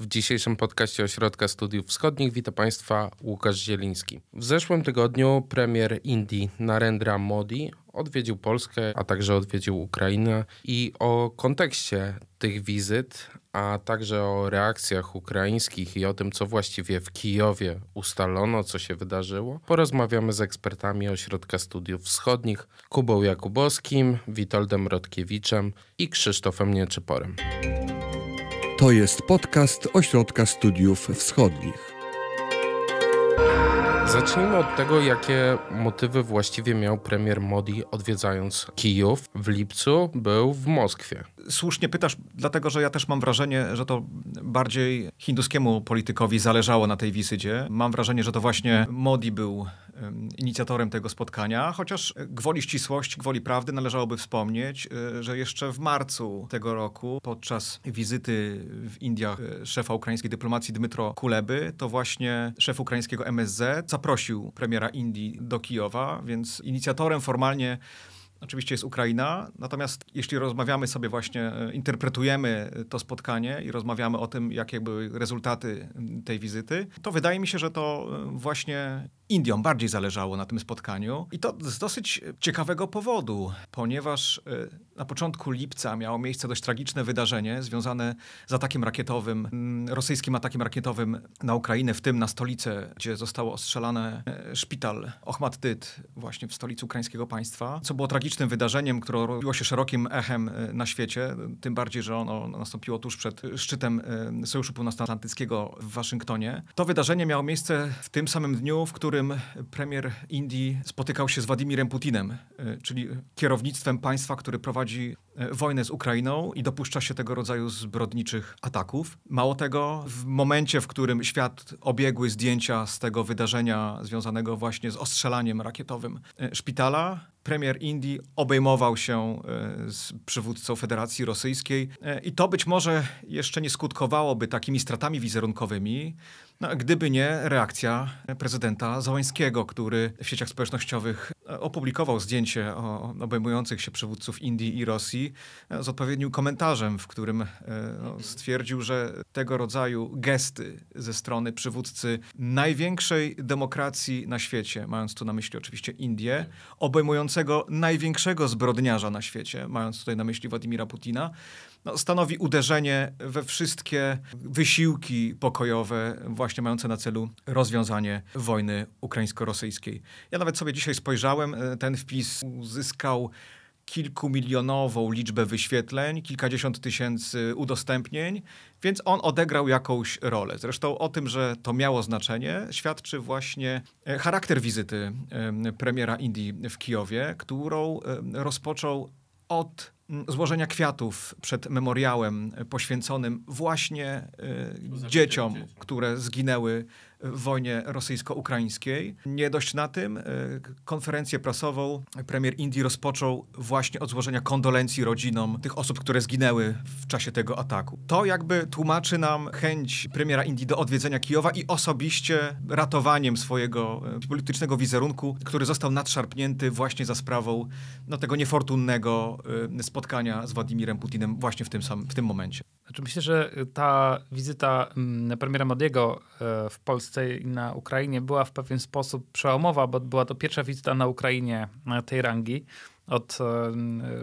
W dzisiejszym podcaście Ośrodka Studiów Wschodnich witam Państwa Łukasz Zieliński. W zeszłym tygodniu premier Indii Narendra Modi odwiedził Polskę, a także odwiedził Ukrainę i o kontekście tych wizyt, a także o reakcjach ukraińskich i o tym, co właściwie w Kijowie ustalono, co się wydarzyło, porozmawiamy z ekspertami Ośrodka Studiów Wschodnich, Kubą Jakubowskim, Witoldem Rodkiewiczem i Krzysztofem Nieczyporem. To jest podcast Ośrodka Studiów Wschodnich. Zacznijmy od tego, jakie motywy właściwie miał premier Modi odwiedzając Kijów w lipcu, był w Moskwie. Słusznie pytasz, dlatego że ja też mam wrażenie, że to bardziej hinduskiemu politykowi zależało na tej wizycie. Mam wrażenie, że to właśnie Modi był inicjatorem tego spotkania, chociaż e, gwoli ścisłości, gwoli prawdy należałoby wspomnieć, e, że jeszcze w marcu tego roku podczas wizyty w Indiach e, szefa ukraińskiej dyplomacji Dmytro Kuleby, to właśnie szef ukraińskiego MSZ zaprosił premiera Indii do Kijowa, więc inicjatorem formalnie Oczywiście jest Ukraina, natomiast jeśli rozmawiamy sobie właśnie, interpretujemy to spotkanie i rozmawiamy o tym, jakie były rezultaty tej wizyty, to wydaje mi się, że to właśnie Indiom bardziej zależało na tym spotkaniu. I to z dosyć e, ciekawego powodu, ponieważ e, na początku lipca miało miejsce dość tragiczne wydarzenie związane z atakiem rakietowym, rosyjskim atakiem rakietowym na Ukrainę, w tym na stolicę, gdzie zostało ostrzelane e, szpital Ohmatdyt, właśnie w stolicy ukraińskiego państwa, co było tragicznym wydarzeniem, które robiło się szerokim echem na świecie, tym bardziej, że ono nastąpiło tuż przed szczytem Sojuszu Północnoatlantyckiego w Waszyngtonie. To wydarzenie miało miejsce w tym samym dniu, w którym którym premier Indii spotykał się z Władimirem Putinem, e, czyli kierownictwem państwa, który prowadzi e, wojnę z Ukrainą i dopuszcza się tego rodzaju zbrodniczych ataków. Mało tego, w momencie, w którym świat obiegły zdjęcia z tego wydarzenia związanego właśnie z ostrzelaniem rakietowym e, szpitala, premier Indii obejmował się e, z przywódcą Federacji Rosyjskiej e, i to być może jeszcze nie skutkowałoby takimi stratami wizerunkowymi, no, gdyby nie reakcja prezydenta Załańskiego, który w sieciach społecznościowych e, opublikował zdjęcie o obejmujących się przywódców Indii i Rosji z odpowiednim komentarzem, w którym no, stwierdził, że tego rodzaju gesty ze strony przywódcy największej demokracji na świecie, mając tu na myśli oczywiście Indię, obejmujące największego zbrodniarza na świecie, mając tutaj na myśli Władimira Putina, no, stanowi uderzenie we wszystkie wysiłki pokojowe, właśnie mające na celu rozwiązanie wojny ukraińsko-rosyjskiej. Ja nawet sobie dzisiaj spojrzałem, e, ten wpis uzyskał kilkumilionową liczbę wyświetleń, kilkadziesiąt tysięcy udostępnień, więc on odegrał jakąś rolę. Zresztą o tym, że to miało znaczenie, świadczy właśnie e, charakter wizyty premiera Indii w Kijowie, którą rozpoczął od złożenia kwiatów przed memoriałem poświęconym właśnie e, dzieciom, które zginęły w wojnie rosyjsko-ukraińskiej. Nie dość na tym, e, konferencję prasową premier Indii rozpoczął właśnie od złożenia kondolencji rodzinom tych osób, które zginęły w czasie tego ataku. To jakby tłumaczy nam chęć premiera Indii do odwiedzenia Kijowa i osobiście ratowaniem swojego e, politycznego wizerunku, który został nadszarpnięty właśnie za sprawą no, tego niefortunnego e, spotkania z Władimirem Putinem właśnie w tym, sam, w tym momencie. Znaczy myślę, że ta wizyta mm, premiera Modiego w Polsce Polsce i na Ukrainie była w pewien sposób przełomowa, bo była to pierwsza wizyta na Ukrainie e, tej rangi od e,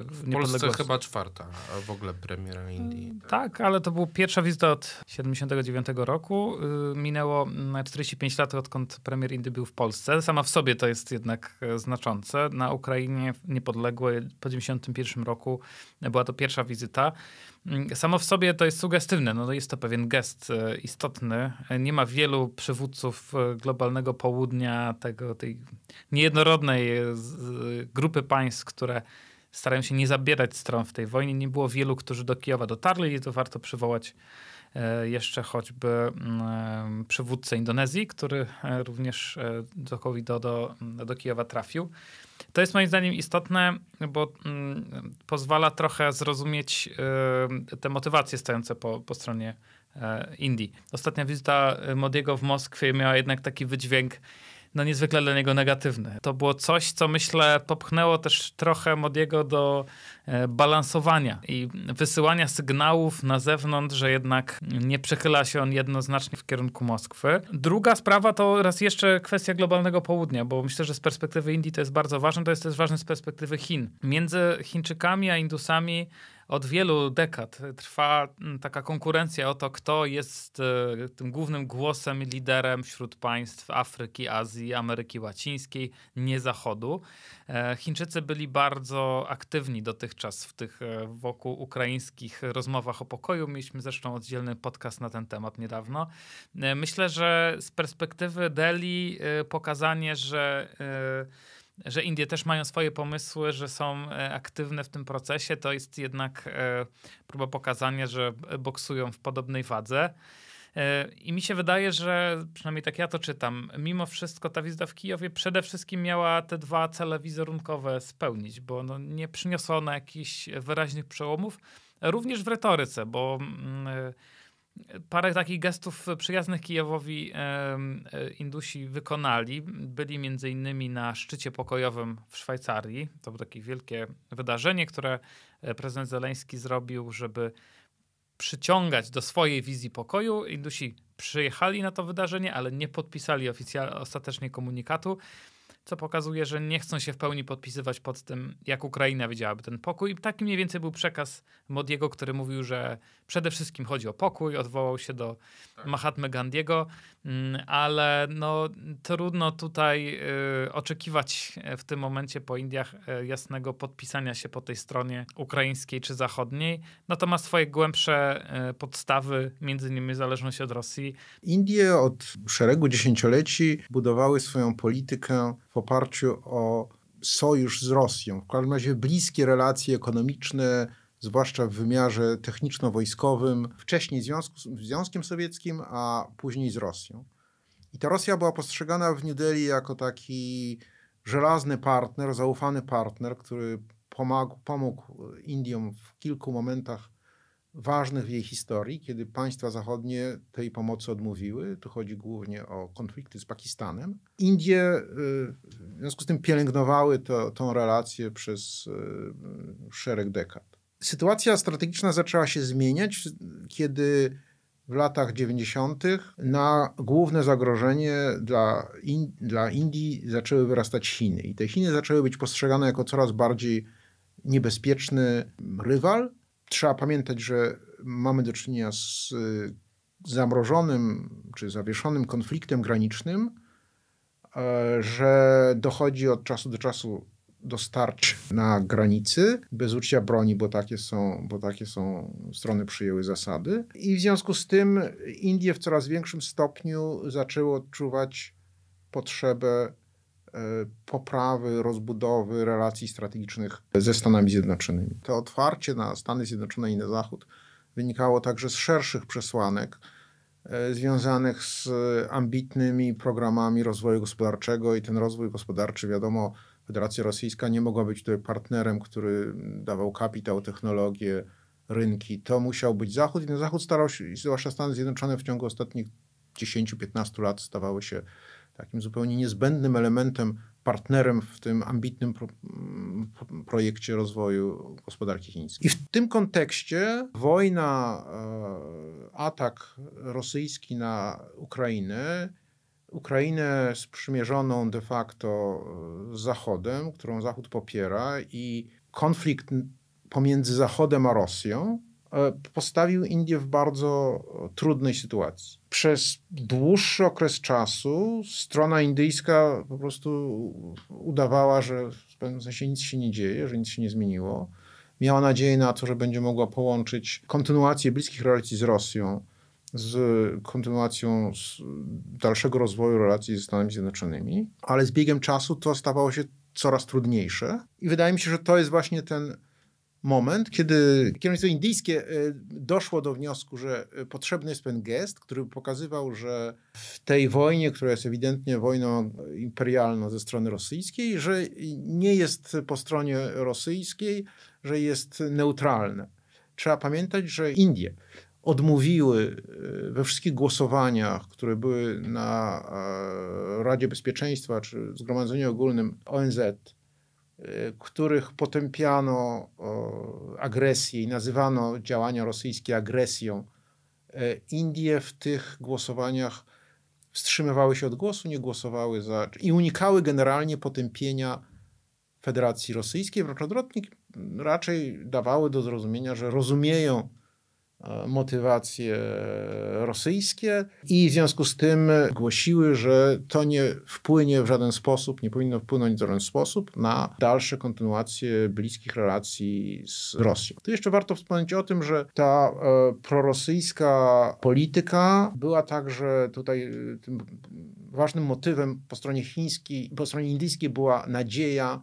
w Polsce chyba czwarta w ogóle premiera Indii. Mm, tak? tak, ale to była pierwsza wizyta od 79 roku. Y, minęło 45 mm, lat, odkąd premier Indii był w Polsce. Sama w sobie to jest jednak e, znaczące. Na Ukrainie niepodległej po 91 roku była to pierwsza wizyta. Mm, samo w sobie to jest sugestywne, no jest to pewien gest e, istotny. E, nie ma wielu przywódców e, globalnego południa, tego, tej niejednorodnej grupy państw, które starają się nie zabierać stron w tej wojnie. Nie było wielu, którzy do Kijowa dotarli i to warto przywołać e, jeszcze choćby mm, e, przywódcę Indonezji, który e, również Jokowi do Kijowa trafił. To jest moim zdaniem istotne, bo mm, pozwala trochę zrozumieć te motywacje stojące po, po stronie Indii. Ostatnia wizyta Modiego w Moskwie miała jednak taki wydźwięk no niezwykle dla niego negatywny. To było coś, co myślę popchnęło też trochę Modiego do e, balansowania i wysyłania sygnałów na zewnątrz, że jednak nie przechyla się on jednoznacznie w kierunku Moskwy. Druga sprawa to raz jeszcze kwestia globalnego południa, bo myślę, że z perspektywy Indii to jest bardzo ważne, to jest też ważne z perspektywy Chin. Między Chińczykami a Indusami od wielu dekad trwa mm, taka konkurencja o to, kto jest e, tym głównym głosem, liderem wśród państw Afryki, Azji, Ameryki Łacińskiej, nie Zachodu. E, Chińczycy byli bardzo aktywni dotychczas w tych e, wokół ukraińskich rozmowach o pokoju. Mieliśmy zresztą oddzielny podcast na ten temat niedawno. Myślę, że z perspektywy Delhi pokazanie, że że Indie też mają swoje pomysły, że są e, aktywne w tym procesie. To jest jednak e, próba pokazania, że boksują w podobnej wadze. E, I mi się wydaje, że przynajmniej tak ja to czytam, mimo wszystko ta wizyta w Kijowie przede wszystkim miała te dwa cele wizerunkowe spełnić, bo no nie przyniosła ona jakichś wyraźnych przełomów, również w retoryce, bo. Yy, parę takich gestów przyjaznych Kijowowi e, Indusi wykonali. Byli między innymi na szczycie pokojowym w Szwajcarii. To było takie wielkie wydarzenie, które e, prezydent Zeleński zrobił, żeby przyciągać do swojej wizji pokoju. Indusi przyjechali na to wydarzenie, ale nie podpisali oficjal- ostatecznie komunikatu co pokazuje, że nie chcą się w pełni podpisywać pod tym, jak Ukraina widziałaby ten pokój. I taki mniej więcej był przekaz Modiego, który mówił, że przede wszystkim chodzi o pokój, odwołał się do tak. Mahatmy Gandiego, mm, ale no, trudno tutaj y, oczekiwać e, w tym momencie po Indiach e, jasnego podpisania się po tej stronie ukraińskiej czy zachodniej. No to ma swoje głębsze e, podstawy, między innymi zależność od Rosji. Indie od szeregu dziesięcioleci budowały swoją politykę w oparciu o sojusz z Rosją. W każdym razie bliskie relacje ekonomiczne, zwłaszcza w wymiarze techniczno-wojskowym, wcześniej związku, z Związkiem Sowieckim, a później z Rosją. I ta Rosja była postrzegana w New Delhi jako taki żelazny partner, zaufany partner, który pomógł Indiom w kilku momentach ważnych w jej historii, kiedy państwa zachodnie tej pomocy odmówiły. Tu chodzi głównie o konflikty z Pakistanem. Indie y, w związku z tym pielęgnowały to, tą relację przez y, szereg dekad. Sytuacja strategiczna zaczęła się zmieniać, kiedy w latach 90. na główne zagrożenie dla, in, dla Indii zaczęły wyrastać Chiny. I te Chiny zaczęły być postrzegane jako coraz bardziej niebezpieczny rywal, trzeba pamiętać, że mamy do czynienia z y, zamrożonym czy zawieszonym konfliktem granicznym, e, że dochodzi od czasu do czasu do starć na granicy bez użycia broni, bo takie, są, bo takie są strony przyjęły zasady. I w związku z tym Indie w coraz większym stopniu zaczęły odczuwać potrzebę E, poprawy, rozbudowy relacji strategicznych ze Stanami Zjednoczonymi. To otwarcie na Stany Zjednoczone i na Zachód wynikało także z szerszych przesłanek e, związanych z ambitnymi programami rozwoju gospodarczego i ten rozwój gospodarczy, wiadomo, Federacja Rosyjska nie mogła być tutaj partnerem, który dawał kapitał, technologię, rynki. To musiał być Zachód i na Zachód starał się, zwłaszcza Stany Zjednoczone w ciągu ostatnich 10-15 lat stawały się takim zupełnie niezbędnym elementem, partnerem w tym ambitnym pro, mm, projekcie rozwoju gospodarki chińskiej. I w tym kontekście wojna, e, atak rosyjski na Ukrainę, Ukrainę sprzymierzoną de facto e, z Zachodem, którą Zachód popiera, i konflikt pomiędzy Zachodem a Rosją E, postawił Indię w bardzo e, trudnej sytuacji. Przez dłuższy okres czasu strona indyjska po prostu udawała, że w pewnym sensie nic się nie dzieje, że nic się nie zmieniło. Miała nadzieję na to, że będzie mogła połączyć kontynuację bliskich relacji z Rosją z kontynuacją z dalszego rozwoju relacji ze Stanami Zjednoczonymi, ale z biegiem czasu to stawało się coraz trudniejsze i wydaje mi się, że to jest właśnie ten moment, kiedy kierownictwo indyjskie e, doszło do wniosku, że e, potrzebny jest ten gest, który pokazywał, że w tej wojnie, która jest ewidentnie wojną e, imperialną ze strony rosyjskiej, że nie jest po stronie rosyjskiej, że jest neutralne. Trzeba pamiętać, że Indie odmówiły we wszystkich głosowaniach, które były na Radzie Bezpieczeństwa czy Zgromadzeniu Ogólnym ONZ, Y, których potępiano agresję i nazywano działania rosyjskie agresją, e, Indie w tych głosowaniach wstrzymywały się od głosu, nie głosowały za i unikały generalnie potępienia Federacji Rosyjskiej. Wręcz odwrotnie, raczej dawały do zrozumienia, że rozumieją E, motywacje rosyjskie i w związku z tym głosiły, że to nie wpłynie w żaden sposób, nie powinno wpłynąć w żaden sposób na dalsze kontynuację bliskich relacji z Rosją. Tu jeszcze warto wspomnieć o tym, że ta e, prorosyjska polityka była także tutaj e, tym ważnym motywem po stronie chińskiej, po stronie indyjskiej była nadzieja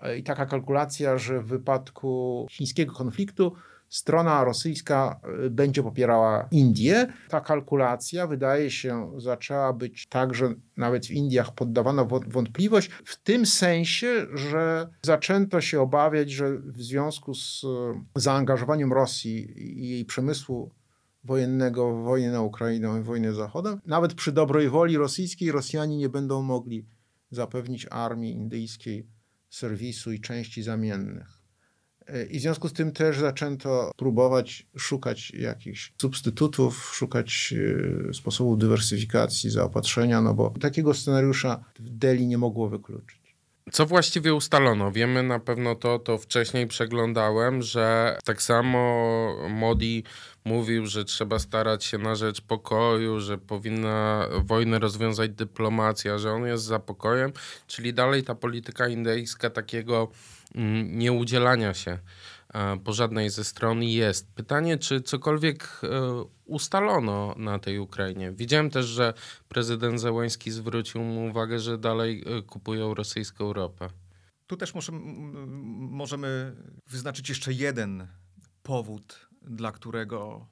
e, i taka kalkulacja, że w wypadku chińskiego konfliktu strona rosyjska y, będzie popierała Indię. Ta kalkulacja, wydaje się, zaczęła być także nawet w Indiach poddawana wątpliwość, w tym sensie, że zaczęto się obawiać, że w związku z y, zaangażowaniem Rosji i jej przemysłu wojennego w wojnę na Ukrainę i wojnę z Zachodem, nawet przy dobrej woli rosyjskiej Rosjanie nie będą mogli zapewnić armii indyjskiej serwisu i części zamiennych. E, I w związku z tym też zaczęto próbować szukać jakichś substytutów, szukać e, sposobu dywersyfikacji zaopatrzenia, no bo takiego scenariusza w Deli nie mogło wykluczyć. Co właściwie ustalono? Wiemy na pewno to, to wcześniej przeglądałem, że tak samo Modi mówił, że trzeba starać się na rzecz pokoju, że powinna wojnę rozwiązać dyplomacja, że on jest za pokojem, czyli dalej ta polityka indyjska takiego Mm, nieudzielania się e, po żadnej ze stron jest. Pytanie, czy cokolwiek e, ustalono na tej Ukrainie. Widziałem też, że prezydent Zełański zwrócił mu uwagę, że dalej e, kupują rosyjską ropę. Tu też możemy wyznaczyć jeszcze jeden powód, dla którego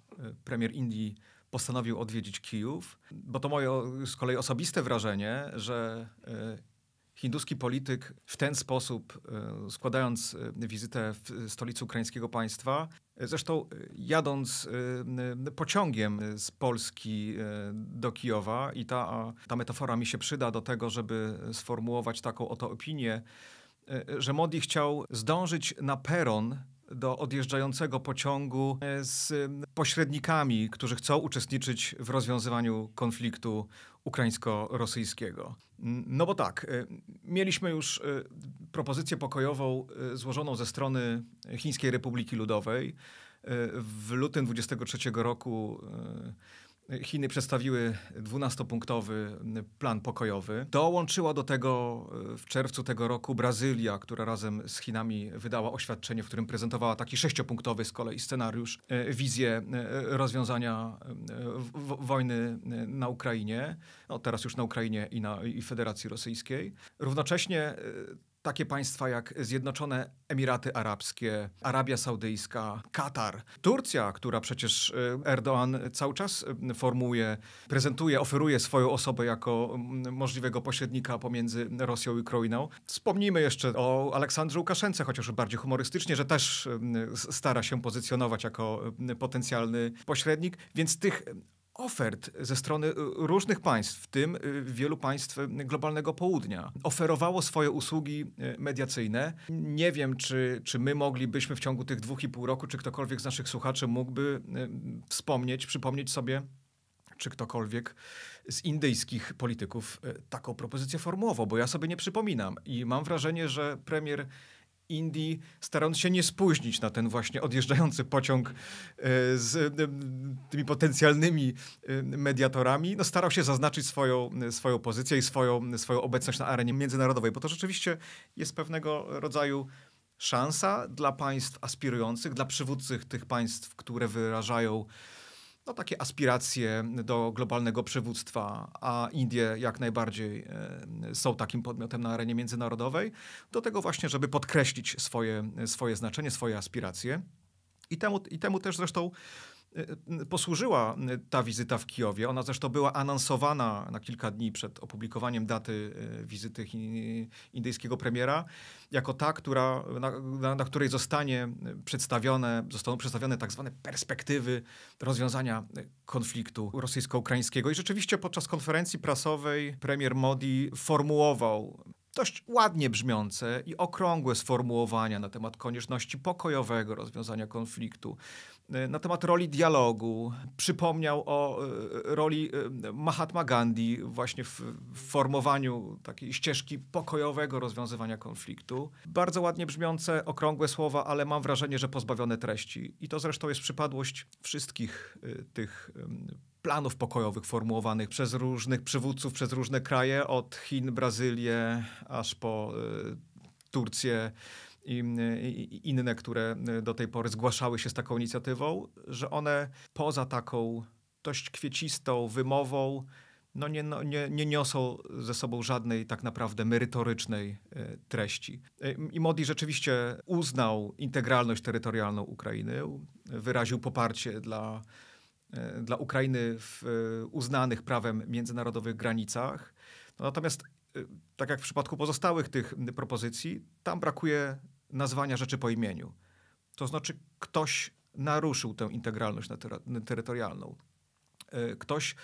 premier Indii postanowił odwiedzić Kijów, bo to moje z kolei osobiste wrażenie, że hinduski polityk w ten sposób, e, składając e, wizytę w stolicy ukraińskiego państwa, e, zresztą jadąc pociągiem z Polski do Kijowa, i ta, ta metafora mi się przyda do tego, żeby sformułować taką oto opinię, że Modi chciał zdążyć na peron do odjeżdżającego pociągu z pośrednikami, którzy chcą uczestniczyć w rozwiązywaniu konfliktu ukraińsko-rosyjskiego. No bo tak, y, mieliśmy już y, propozycję pokojową y, złożoną ze strony Chińskiej Republiki Ludowej. W lutym 23 roku Chiny przedstawiły 12-punktowy plan pokojowy. Dołączyła do tego e, w czerwcu tego roku Brazylia, która razem z Chinami wydała oświadczenie, w którym prezentowała taki sześciopunktowy z kolei scenariusz, e, wizję e, rozwiązania wojny na Ukrainie, no teraz już na Ukrainie i, na, i Federacji Rosyjskiej. Równocześnie takie państwa jak Zjednoczone Emiraty Arabskie, Arabia Saudyjska, Katar, Turcja, która przecież e, Erdoğan cały czas e, formuje, prezentuje, oferuje swoją osobę jako mm, możliwego pośrednika pomiędzy Rosją i Ukrainą. Wspomnijmy jeszcze o Aleksandrze Łukaszence, chociaż bardziej humorystycznie, że też e, stara się pozycjonować jako potencjalny pośrednik, więc tych ofert ze strony y, różnych państw, w tym y, wielu państw y, globalnego południa, oferowało swoje usługi mediacyjne. Nie wiem, czy, czy my moglibyśmy w ciągu tych dwóch i pół roku, czy ktokolwiek z naszych słuchaczy mógłby wspomnieć, przypomnieć sobie, czy ktokolwiek z indyjskich polityków taką propozycję formułował, bo ja sobie nie przypominam. I mam wrażenie, że premier Indii, starając się nie spóźnić na ten właśnie odjeżdżający pociąg e, z e, tymi potencjalnymi e, mediatorami, no starał się zaznaczyć swoją, swoją pozycję i swoją, swoją obecność na arenie międzynarodowej, bo to rzeczywiście jest pewnego rodzaju szansa dla państw aspirujących, dla przywódców tych państw, które wyrażają no, takie aspiracje do globalnego przywództwa, a Indie jak najbardziej e, są takim podmiotem na arenie międzynarodowej, do tego właśnie, żeby podkreślić swoje, e, swoje znaczenie, swoje aspiracje. I temu, I temu też zresztą Y, y, posłużyła y, ta wizyta w Kijowie. Ona zresztą była anonsowana na kilka dni przed opublikowaniem daty wizyty indyjskiego premiera, jako ta, która, na, na której zostanie przedstawione, zostaną przedstawione tak zwane perspektywy rozwiązania konfliktu rosyjsko-ukraińskiego. I rzeczywiście podczas konferencji prasowej premier Modi formułował dość ładnie brzmiące i okrągłe sformułowania na temat konieczności pokojowego rozwiązania konfliktu, e, na temat roli dialogu. Przypomniał o e, roli e, Mahatma Gandhi właśnie w formowaniu takiej ścieżki pokojowego rozwiązywania konfliktu. Bardzo ładnie brzmiące, okrągłe słowa, ale mam wrażenie, że pozbawione treści. I to zresztą jest przypadłość wszystkich tych planów pokojowych formułowanych przez różnych przywódców, przez różne kraje, od Chin, Brazylię, aż po y, Turcję y, i, inne, które y, do tej pory zgłaszały się z taką inicjatywą, że one poza taką dość kwiecistą wymową no nie, no nie, nie niosą ze sobą żadnej tak naprawdę merytorycznej treści. I Modi rzeczywiście uznał integralność terytorialną Ukrainy, wyraził poparcie dla E, dla Ukrainy w e, uznanych prawem międzynarodowych granicach. No natomiast, e, tak jak w przypadku pozostałych tych propozycji, tam brakuje nazwania rzeczy po imieniu. To znaczy, ktoś naruszył tę integralność terytorialną. Ktoś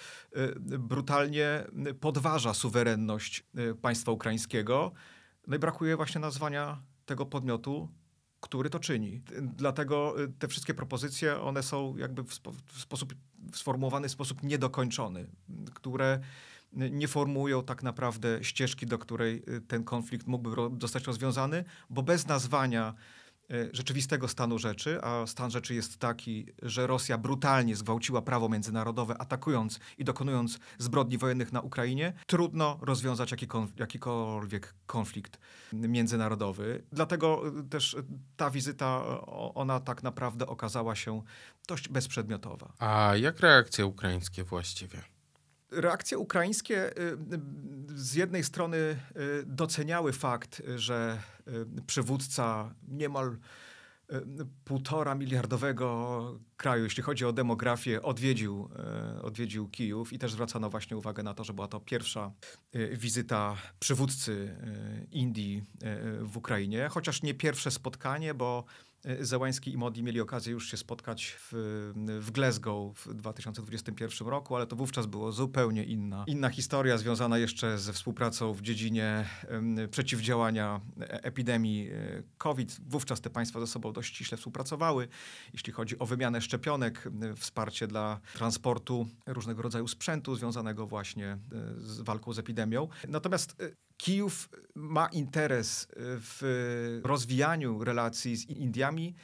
brutalnie podważa suwerenność państwa ukraińskiego. No i brakuje właśnie nazwania tego podmiotu który to czyni. Dlatego y, te wszystkie propozycje, one są jakby w, spo, w sposób sformułowany w sposób niedokończony, które y, nie formują tak naprawdę ścieżki, do której y, ten konflikt mógłby zostać rozwiązany, bo bez nazwania E, rzeczywistego stanu rzeczy, a stan rzeczy jest taki, że Rosja brutalnie zgwałciła prawo międzynarodowe, atakując i dokonując zbrodni wojennych na Ukrainie, trudno rozwiązać jakikolwiek konflikt międzynarodowy. Dlatego e, też e, ta wizyta, ona tak naprawdę okazała się dość bezprzedmiotowa. A jak reakcje ukraińskie właściwie? Reakcje ukraińskie y, y, z jednej strony y, doceniały fakt, że przywódca niemal półtora miliardowego kraju, jeśli chodzi o demografię, odwiedził, odwiedził Kijów i też zwracano właśnie uwagę na to, że była to pierwsza wizyta przywódcy Indii w Ukrainie, chociaż nie pierwsze spotkanie, bo E, Zełański i Modi mieli okazję już się spotkać w, w Glasgow w 2021 roku, ale to wówczas było zupełnie inna, inna historia związana jeszcze ze współpracą w dziedzinie przeciwdziałania e, epidemii e, COVID. Wówczas te państwa ze sobą dość ściśle współpracowały, jeśli chodzi o wymianę szczepionek, wsparcie dla transportu różnego rodzaju sprzętu związanego właśnie z walką z epidemią. Natomiast Kijów ma interes e, w rozwijaniu relacji z Indiami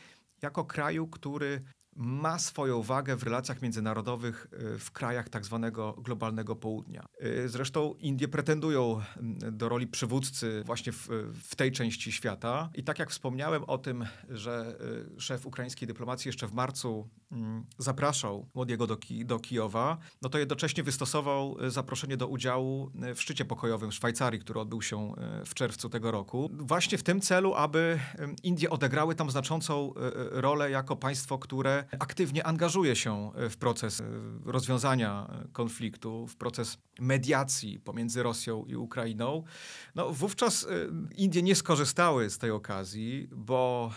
jako kraju, który ma swoją wagę w relacjach międzynarodowych e, w krajach tak zwanego globalnego południa. E, zresztą Indie pretendują mm, do roli przywódcy właśnie w, w, tej części świata. I tak jak wspomniałem o tym, że e, szef ukraińskiej dyplomacji jeszcze w marcu mm, zapraszał Młodiego do, Ki do Kijowa, no to jednocześnie wystosował zaproszenie do udziału w szczycie pokojowym w Szwajcarii, który odbył się w czerwcu tego roku. Właśnie w tym celu, aby Indie odegrały tam znaczącą rolę jako państwo, które aktywnie angażuje się e, w proces e, rozwiązania konfliktu, w proces mediacji pomiędzy Rosją i Ukrainą, no wówczas e, Indie nie skorzystały z tej okazji, bo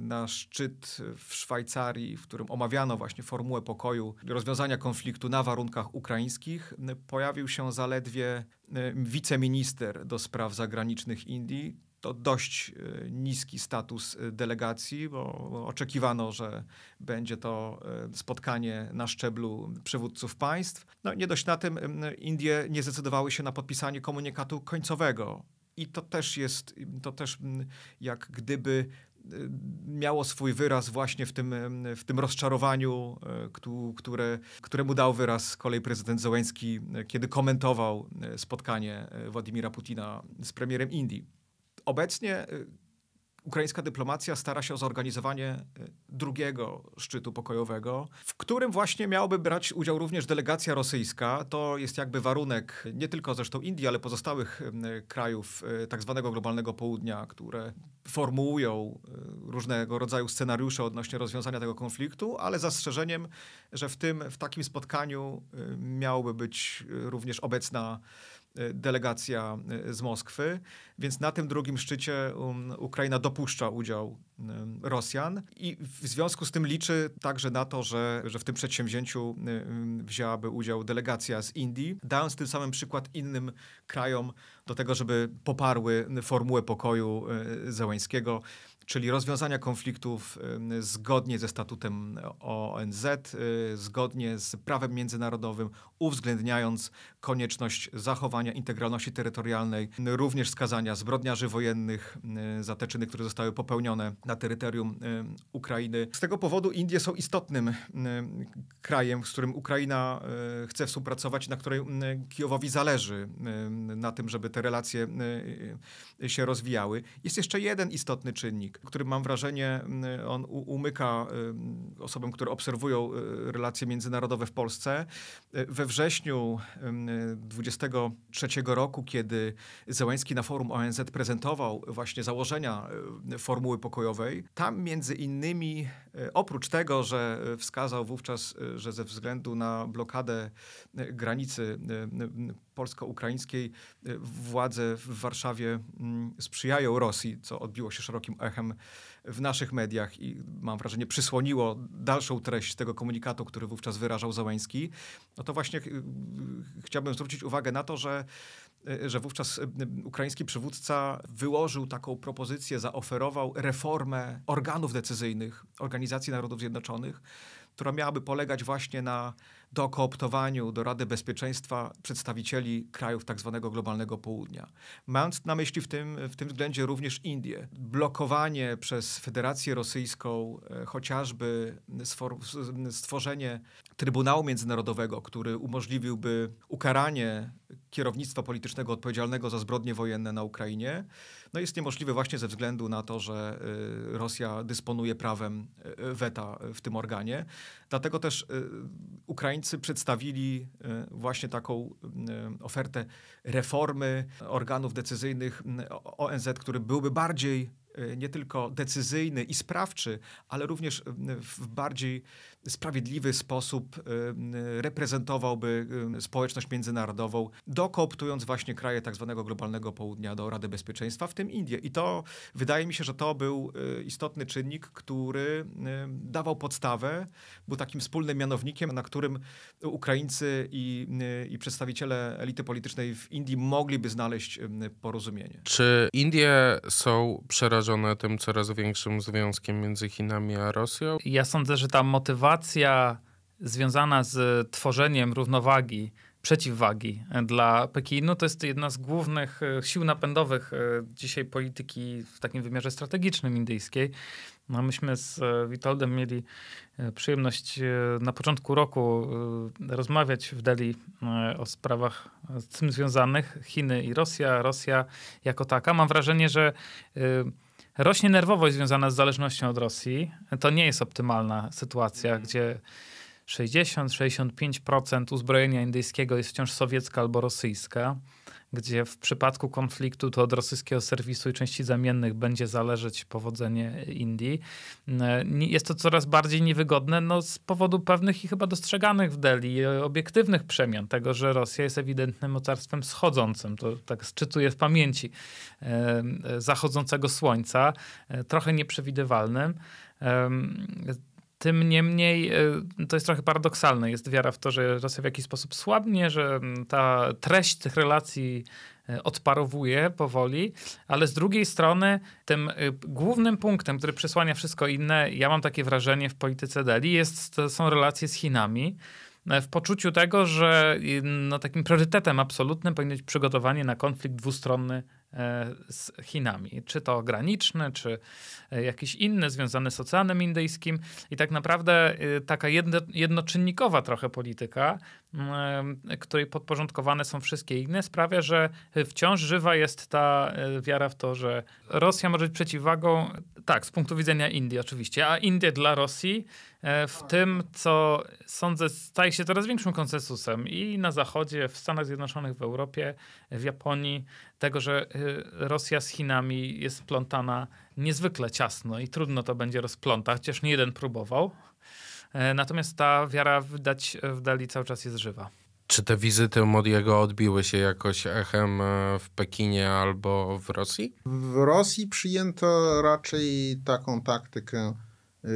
na szczyt w Szwajcarii, w którym omawiano właśnie formułę pokoju rozwiązania konfliktu na warunkach ukraińskich, pojawił się zaledwie wiceminister do spraw zagranicznych Indii, to dość e, niski status e, delegacji, bo oczekiwano, że będzie to e, spotkanie na szczeblu przywódców państw. No nie dość na tym, Indie nie zdecydowały się na podpisanie komunikatu końcowego. I to też jest, to też jak gdyby miało swój wyraz właśnie w tym, w tym rozczarowaniu, które, któremu dał wyraz z prezydent Zełenski, kiedy komentował spotkanie Władimira Putina z premierem Indii. Obecnie y, ukraińska dyplomacja stara się o zorganizowanie y, drugiego szczytu pokojowego, w którym właśnie miałoby brać udział również delegacja rosyjska. To jest jakby warunek nie tylko zresztą Indii, ale pozostałych y, krajów tak zwanego globalnego południa, które formułują różnego rodzaju scenariusze odnośnie rozwiązania tego konfliktu, ale zastrzeżeniem, że w tym w takim spotkaniu miałoby być również obecna Y, delegacja y, z Moskwy. Więc na tym drugim szczycie um, Ukraina dopuszcza udział y, Rosjan i w związku z tym liczy także na to, że, że w tym przedsięwzięciu wzięłaby udział delegacja z Indii, dając tym samym przykład innym krajom do tego, żeby poparły formułę pokoju Zełańskiego czyli rozwiązania konfliktów y, zgodnie ze statutem ONZ, y, zgodnie z prawem międzynarodowym, uwzględniając konieczność zachowania integralności terytorialnej, również skazania zbrodniarzy wojennych y, za te czyny, które zostały popełnione na terytorium Ukrainy. Z tego powodu Indie są istotnym krajem, z którym Ukraina chce współpracować, na której Kijowowi zależy na tym, żeby te relacje się rozwijały. Jest jeszcze jeden istotny czynnik który mam wrażenie, mm, on umyka y, osobom, które obserwują y, relacje międzynarodowe w Polsce. Y, we wrześniu 23 roku, kiedy Zełański na forum ONZ prezentował właśnie założenia formuły pokojowej, tam między innymi, oprócz tego, że wskazał wówczas, że ze względu na blokadę granicy polsko-ukraińskiej y, władze w Warszawie mm, sprzyjają Rosji, co odbiło się szerokim echem w naszych mediach i mam wrażenie przysłoniło dalszą treść tego komunikatu, który wówczas wyrażał Załański. no to właśnie ch y, y, chciałbym zwrócić uwagę na to, że, że wówczas ukraiński przywódca wyłożył taką propozycję, zaoferował reformę organów decyzyjnych Organizacji Narodów Zjednoczonych, która miałaby polegać właśnie na dokooptowaniu do Rady Bezpieczeństwa przedstawicieli krajów tak zwanego globalnego południa. Mając na myśli w tym, w tym względzie również Indie, blokowanie przez Federację Rosyjską e, chociażby stworzenie Trybunału Międzynarodowego, który umożliwiłby ukaranie kierownictwa politycznego odpowiedzialnego za zbrodnie wojenne na Ukrainie, no jest niemożliwy właśnie ze względu na to, że y, Rosja dysponuje prawem y, weta w tym organie. Dlatego też y, Ukraińcy przedstawili właśnie taką ofertę reformy organów decyzyjnych ONZ, który byłby bardziej nie tylko decyzyjny i sprawczy, ale również w bardziej sprawiedliwy sposób y, reprezentowałby y, społeczność międzynarodową, dokooptując właśnie kraje tak zwanego globalnego południa do Rady Bezpieczeństwa, w tym Indie. I to wydaje mi się, że to był y, istotny czynnik, który dawał podstawę, był takim wspólnym mianownikiem, na którym Ukraińcy i, i przedstawiciele elity politycznej w Indii mogliby znaleźć porozumienie. Czy Indie są przerażone tym coraz większym związkiem między Chinami a Rosją? Ja sądzę, że ta motywacja relacja związana z tworzeniem równowagi, przeciwwagi dla Pekinu to jest jedna z głównych e, sił napędowych e, dzisiaj polityki w takim wymiarze strategicznym indyjskiej. No myśmy z e, Witoldem mieli przyjemność na początku roku rozmawiać w Delhi o sprawach z tym związanych Chiny i Rosja, Rosja jako taka. Mam wrażenie, że Rośnie nerwowość związana z zależnością od Rosji. To nie jest optymalna sytuacja, mhm. gdzie 60-65% uzbrojenia indyjskiego jest wciąż sowiecka albo rosyjska gdzie w przypadku konfliktu to od rosyjskiego serwisu i części zamiennych będzie zależeć powodzenie Indii. Mm, e, jest to coraz bardziej niewygodne no, z powodu pewnych i chyba dostrzeganych w Delhi e, obiektywnych przemian, tego, że Rosja jest ewidentnym mocarstwem schodzącym. To tak czytuję w pamięci e, zachodzącego słońca, trochę nieprzewidywalnym. Tym niemniej e, to jest trochę paradoksalne. Jest wiara w to, że Rosja w jakiś sposób słabnie, że mm, ta treść tych relacji e, odparowuje powoli, ale z drugiej strony tym e, głównym punktem, który przesłania wszystko inne, ja mam takie wrażenie w polityce Deli, jest, są relacje z Chinami w poczuciu tego, że no, takim priorytetem absolutnym powinno być przygotowanie na konflikt dwustronny E, z Chinami, czy to graniczny, czy e, jakiś inny związany z Oceanem Indyjskim. I tak naprawdę e, taka jedno, jednoczynnikowa trochę polityka, mm, której podporządkowane są wszystkie inne, sprawia, że wciąż żywa jest ta wiara w to, że Rosja może być przeciwwagą, tak, z punktu widzenia Indii oczywiście, a Indie dla Rosji E, w tym, co sądzę staje się coraz większym konsensusem i na Zachodzie, w Stanach Zjednoczonych, w Europie, w Japonii, tego, że e, Rosja z Chinami jest plątana niezwykle ciasno i trudno to będzie rozplątać, chociaż nie jeden próbował. E, natomiast ta wiara widać w dali cały czas jest żywa. Czy te wizyty Modiego odbiły się jakoś echem w Pekinie albo w Rosji? W Rosji przyjęto raczej taką taktykę Y,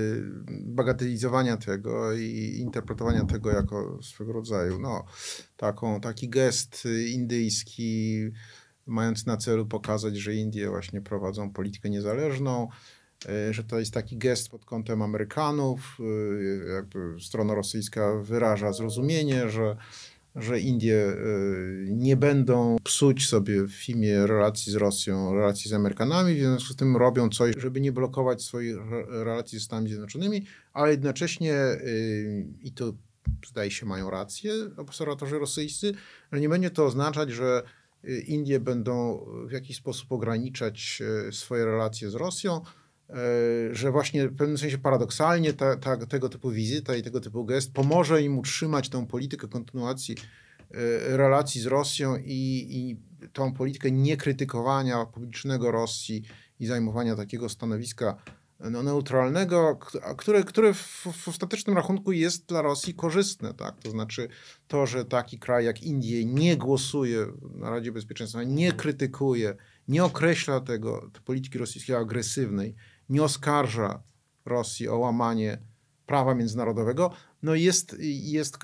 bagatelizowania tego i interpretowania tego jako swego rodzaju no, taką, taki gest indyjski, mający na celu pokazać, że Indie właśnie prowadzą politykę niezależną, y, że to jest taki gest pod kątem Amerykanów, y, jakby strona rosyjska wyraża zrozumienie, że że Indie e, nie będą psuć sobie w filmie relacji z Rosją, relacji z Amerykanami, w związku z tym robią coś, żeby nie blokować swoich relacji z Stanami Zjednoczonymi, ale jednocześnie e, i to zdaje się mają rację obserwatorzy rosyjscy, że no nie będzie to oznaczać, że e, Indie będą w jakiś sposób ograniczać swoje relacje z Rosją, E, że właśnie w pewnym sensie paradoksalnie ta, ta, tego typu wizyta i tego typu gest pomoże im utrzymać tą politykę kontynuacji e, relacji z Rosją i, i tą politykę niekrytykowania publicznego Rosji i zajmowania takiego stanowiska no, neutralnego, które, które w, w ostatecznym rachunku jest dla Rosji korzystne. Tak? To znaczy to, że taki kraj jak Indie nie głosuje na Radzie Bezpieczeństwa, nie krytykuje, nie określa tego polityki rosyjskiej agresywnej, nie oskarża Rosji o łamanie prawa międzynarodowego, no jest, jest,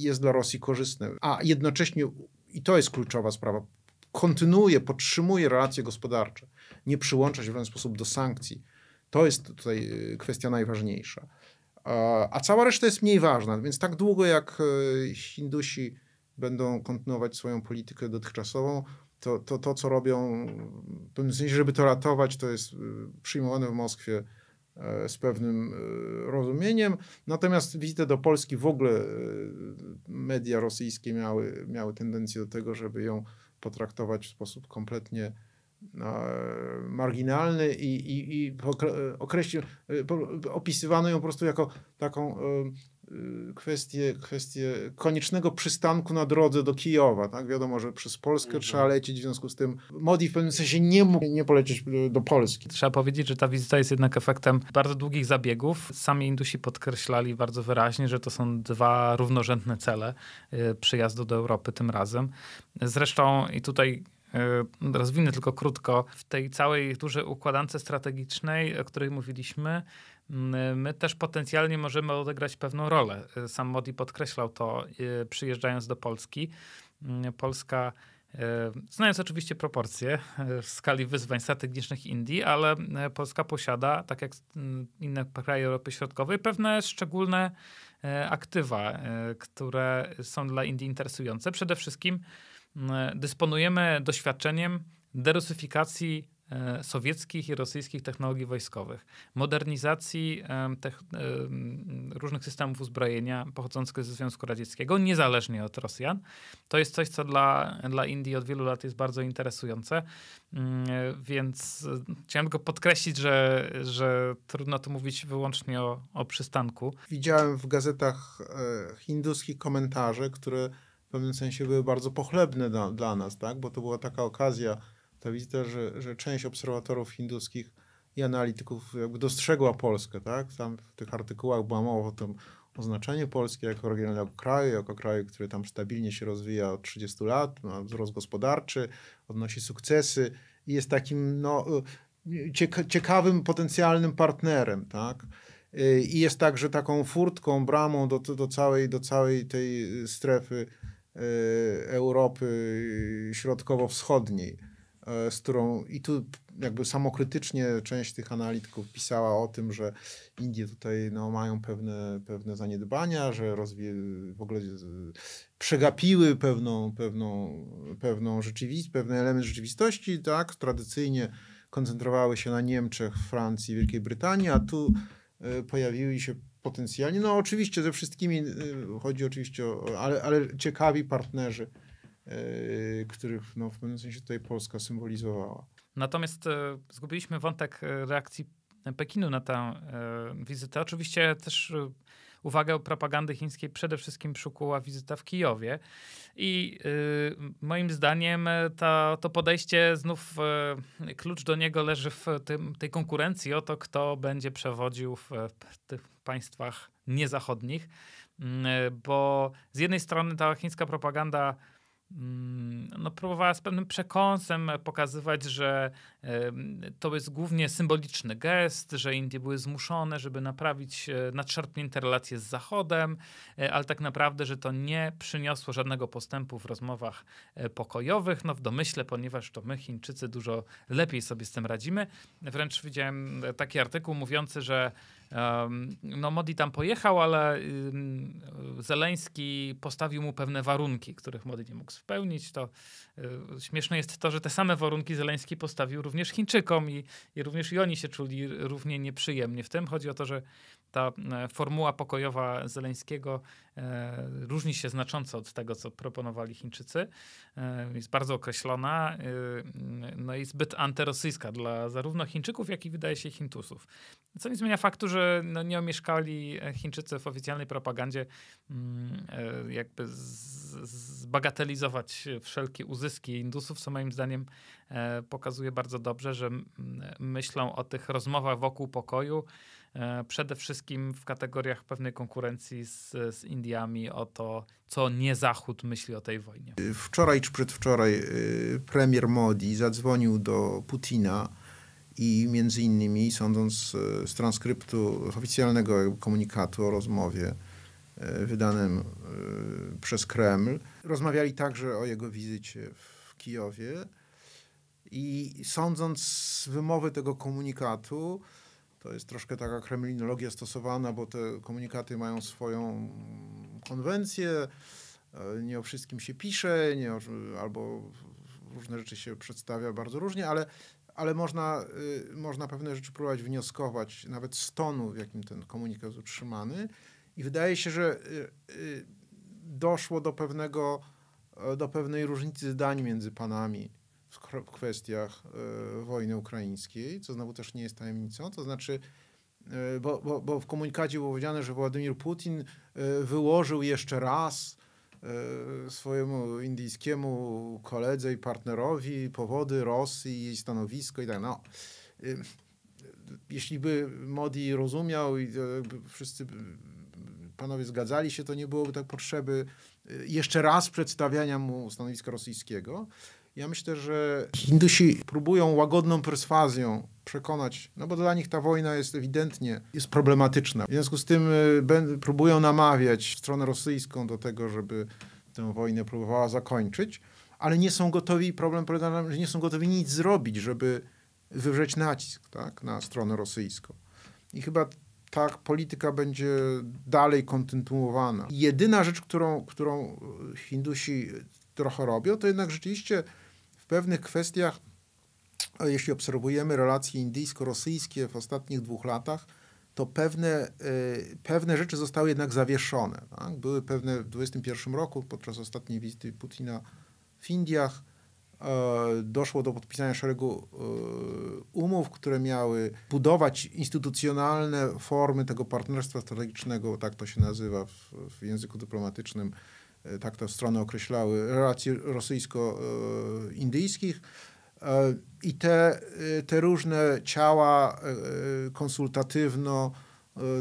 jest dla Rosji korzystne. A jednocześnie, i to jest kluczowa sprawa, kontynuuje, podtrzymuje relacje gospodarcze, nie przyłącza się w żaden sposób do sankcji. To jest tutaj y, kwestia najważniejsza. A cała reszta jest mniej ważna, więc tak długo jak y, Hindusi będą kontynuować swoją politykę dotychczasową, to, to, to, co robią, w pewnym sensie, żeby to ratować, to jest y, przyjmowane w Moskwie e, z pewnym e, rozumieniem. Natomiast wizytę do Polski w ogóle e, media rosyjskie miały, miały tendencję do tego, żeby ją potraktować w sposób kompletnie marginalny i, i, i opisywano ją po prostu jako taką kwestię, y, kwestię koniecznego przystanku na drodze do Kijowa. Tak? Wiadomo, że przez Polskę mhm. trzeba lecieć, w związku z tym Modi w pewnym sensie nie mógł nie polecieć y, do Polski. Trzeba powiedzieć, że ta wizyta jest jednak efektem bardzo długich zabiegów. Sami Indusi podkreślali bardzo wyraźnie, że to są dwa równorzędne cele y, przyjazdu do Europy tym razem. Zresztą i tutaj rozwinę tylko krótko, w tej całej dużej układance strategicznej, o której mówiliśmy, Mm, e, my też potencjalnie możemy odegrać pewną rolę. E, sam Modi podkreślał to, e, przyjeżdżając do Polski. Mm, Polska, znając oczywiście proporcje w skali wyzwań strategicznych Indii, ale Polska posiada, tak jak mm, inne kraje Europy Środkowej, pewne szczególne aktywa, które są dla Indii interesujące. Przede wszystkim dysponujemy doświadczeniem derusyfikacji E, sowieckich i rosyjskich technologii wojskowych, modernizacji e, e, różnych systemów uzbrojenia pochodzących ze Związku Radzieckiego, niezależnie od Rosjan. To jest coś, co dla, dla Indii od wielu lat jest bardzo interesujące, mm, więc chciałem tylko podkreślić, że, że trudno tu mówić wyłącznie o, o przystanku. Widziałem w gazetach hinduskich komentarze, które w pewnym sensie były bardzo pochlebne dla, dla nas, tak? bo to była taka okazja, ta widzę, że, że część obserwatorów hinduskich i analityków jakby dostrzegła Polskę, tak? Tam w tych artykułach była mowa o tym oznaczeniu Polski jako oryginalnego kraju, jako kraju, który tam stabilnie się rozwija od 30 lat, ma wzrost gospodarczy, odnosi sukcesy i jest takim no, ciekawym potencjalnym partnerem, tak? I jest także taką furtką, bramą do, do, całej, do całej tej strefy e, Europy Środkowo-Wschodniej. E, z którą i tu jakby samokrytycznie część tych analityków pisała o tym, że Indie tutaj no, mają pewne, pewne zaniedbania, że rozwie, w ogóle przegapiły pewną, pewną, pewną rzeczywistość, pewien element rzeczywistości, tak, tradycyjnie koncentrowały się na Niemczech, Francji, Wielkiej Brytanii, a tu e, pojawiły się potencjalnie, no oczywiście ze wszystkimi, e, chodzi oczywiście o, ale, ale ciekawi partnerzy Y, których no, w pewnym sensie tutaj Polska symbolizowała. Natomiast e, zgubiliśmy wątek e, reakcji Pekinu na tę e, wizytę. Oczywiście też uwagę propagandy chińskiej przede wszystkim przykuła wizyta w Kijowie. I moim zdaniem ta, to podejście znów klucz do niego leży w tym, tej konkurencji o to, kto będzie przewodził w, w tych państwach niezachodnich. Mm, bo z jednej strony ta chińska propaganda Mm, no, próbowała z pewnym przekąsem pokazywać, że to jest głównie symboliczny gest, że Indie były zmuszone, żeby naprawić e, nadszarpnięte relacje z Zachodem, e, ale tak naprawdę, że to nie przyniosło żadnego postępu w rozmowach e, pokojowych, no w domyśle, ponieważ to my, Chińczycy, dużo lepiej sobie z tym radzimy. Wręcz widziałem taki artykuł mówiący, że no Modi tam pojechał, ale Zeleński postawił mu pewne warunki, których Modi nie mógł spełnić. To y, śmieszne jest to, że te same warunki Zeleński postawił również Chińczykom i, i również i oni się czuli równie nieprzyjemnie w tym. Chodzi o to, że ta e, formuła pokojowa Zeleńskiego e, różni się znacząco od tego, co proponowali Chińczycy. E, jest bardzo określona no i zbyt antyrosyjska dla zarówno Chińczyków, jak i wydaje się Hintusów. Co nie zmienia faktu, że no nie omieszkali Chińczycy w oficjalnej propagandzie mm, jakby zbagatelizować wszelkie uzyski Indusów, co moim zdaniem pokazuje bardzo dobrze, że myślą o tych rozmowach wokół pokoju E, przede wszystkim w kategoriach pewnej konkurencji z, z Indiami o to, co nie Zachód myśli o tej wojnie. Wczoraj czy przedwczoraj e, premier Modi zadzwonił do Putina i między innymi, sądząc e, z transkryptu oficjalnego komunikatu o rozmowie wydanym przez Kreml, rozmawiali także o jego wizycie w Kijowie. I sądząc z wymowy tego komunikatu, to jest troszkę taka kremlinologia stosowana, bo te komunikaty mają swoją konwencję, e, nie o wszystkim się pisze, nie o, albo różne rzeczy się przedstawia bardzo różnie, ale, ale można, y, można pewne rzeczy próbować wnioskować nawet z tonu, w jakim ten komunikat jest utrzymany. I wydaje się, że y, y, doszło do pewnego, e, do pewnej różnicy zdań między panami w kwestiach e, wojny ukraińskiej, co znowu też nie jest tajemnicą, to znaczy e, bo, bo, bo, w komunikacie było powiedziane, że Władimir Putin e, wyłożył jeszcze raz swojemu indyjskiemu koledze i partnerowi powody Rosji, jej stanowisko i tak. No. Jeśli by Modi rozumiał i wszyscy panowie zgadzali się, to nie byłoby tak potrzeby jeszcze raz przedstawiania mu stanowiska rosyjskiego. Ja myślę, że Hindusi próbują łagodną perswazją przekonać, no bo dla nich ta wojna jest ewidentnie jest problematyczna. W związku z tym y, próbują namawiać stronę rosyjską do tego, żeby tę wojnę próbowała zakończyć, ale nie są gotowi, problem polega na tym, że nie są gotowi nic zrobić, żeby wywrzeć nacisk tak, na stronę rosyjską. I chyba ta polityka będzie dalej kontynuowana. Jedyna rzecz, którą, którą y, Hindusi trochę robią, to jednak rzeczywiście pewnych kwestiach, jeśli obserwujemy relacje indyjsko-rosyjskie w ostatnich dwóch latach, to pewne, e, pewne rzeczy zostały jednak zawieszone. Tak? Były pewne w 2021 roku, podczas ostatniej wizyty Putina w Indiach, e, doszło do podpisania szeregu e, umów, które miały budować instytucjonalne formy tego partnerstwa strategicznego, tak to się nazywa w, w języku dyplomatycznym, E, tak to strony określały, relacji rosyjsko-indyjskich. E, I te, e, te różne ciała konsultatywno,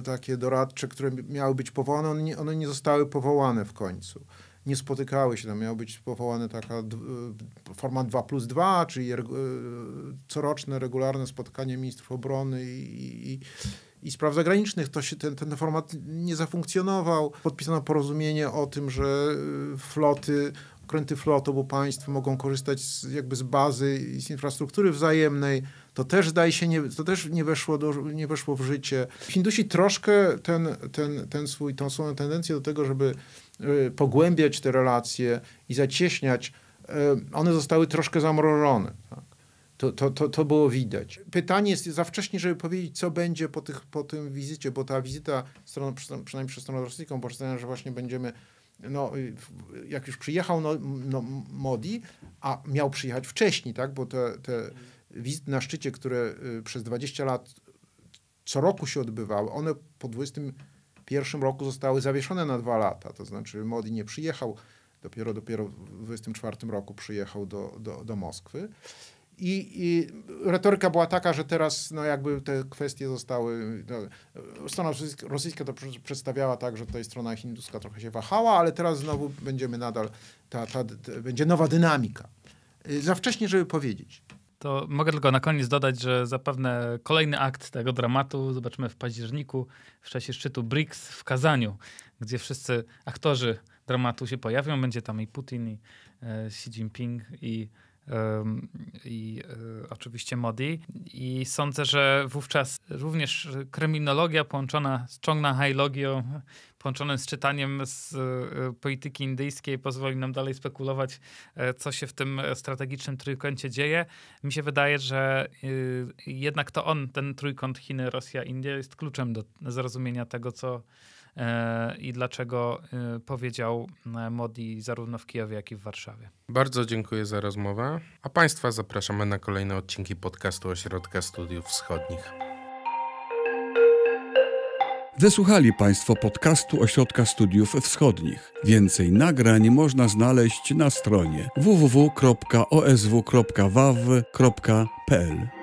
takie doradcze, które miały być powołane, one nie, one nie zostały powołane w końcu. Nie spotykały się, tam miała być powołane taka format 2 plus 2, czyli coroczne, regularne spotkanie ministrów obrony i, i, i spraw zagranicznych. To się, ten, ten format nie zafunkcjonował. Podpisano porozumienie o tym, że y, floty, okręty flot obu państw mogą korzystać z, jakby z bazy i z infrastruktury wzajemnej. To też zdaje się, nie, to też nie weszło, do, nie weszło w życie. Hindusi troszkę ten, ten, ten swój, tą swoją tendencję do tego, żeby y, pogłębiać te relacje i zacieśniać, y, one zostały troszkę zamrożone. Tak? To, to, to, to było widać. Pytanie jest za wcześnie, żeby powiedzieć, co będzie po, tych, po tym wizycie, bo ta wizyta, stron, przynajmniej przez stronę rosyjską, postanowiła, że właśnie będziemy no, y, jak już przyjechał no, no, Modi, a miał przyjechać wcześniej, tak? bo te, te wizyty na szczycie, które y, przez 20 lat co roku się odbywały, one po 21 roku zostały zawieszone na dwa lata. To znaczy Modi nie przyjechał, dopiero, dopiero w 24 roku przyjechał do, do, do Moskwy. I, I, retoryka była taka, że teraz no jakby te kwestie zostały. No, strona rosyjska to przedstawiała tak, że tutaj strona hinduska trochę się wahała, ale teraz znowu będziemy nadal, ta, ta, ta, będzie nowa dynamika. Y, za wcześnie, żeby powiedzieć. To mogę tylko na koniec dodać, że zapewne kolejny akt tego dramatu zobaczymy w październiku w czasie szczytu BRICS w Kazaniu, gdzie wszyscy aktorzy dramatu się pojawią. Będzie tam i Putin, i e, Xi Jinping, i i e, oczywiście Modi. I sądzę, że wówczas również kryminologia połączona z high logią połączonym z czytaniem z e, polityki indyjskiej pozwoli nam dalej spekulować, e, co się w tym strategicznym trójkącie dzieje. Mi się wydaje, że jednak to on, ten trójkąt Chiny, Rosja, India jest kluczem do zrozumienia tego, co E, i dlaczego e, powiedział e, Modi zarówno w Kijowie, jak i w Warszawie. Bardzo dziękuję za rozmowę, a Państwa zapraszamy na kolejne odcinki podcastu Ośrodka Studiów Wschodnich. Wysłuchali Państwo podcastu Ośrodka Studiów Wschodnich. Więcej nagrań można znaleźć na stronie www.osw.waw.pl.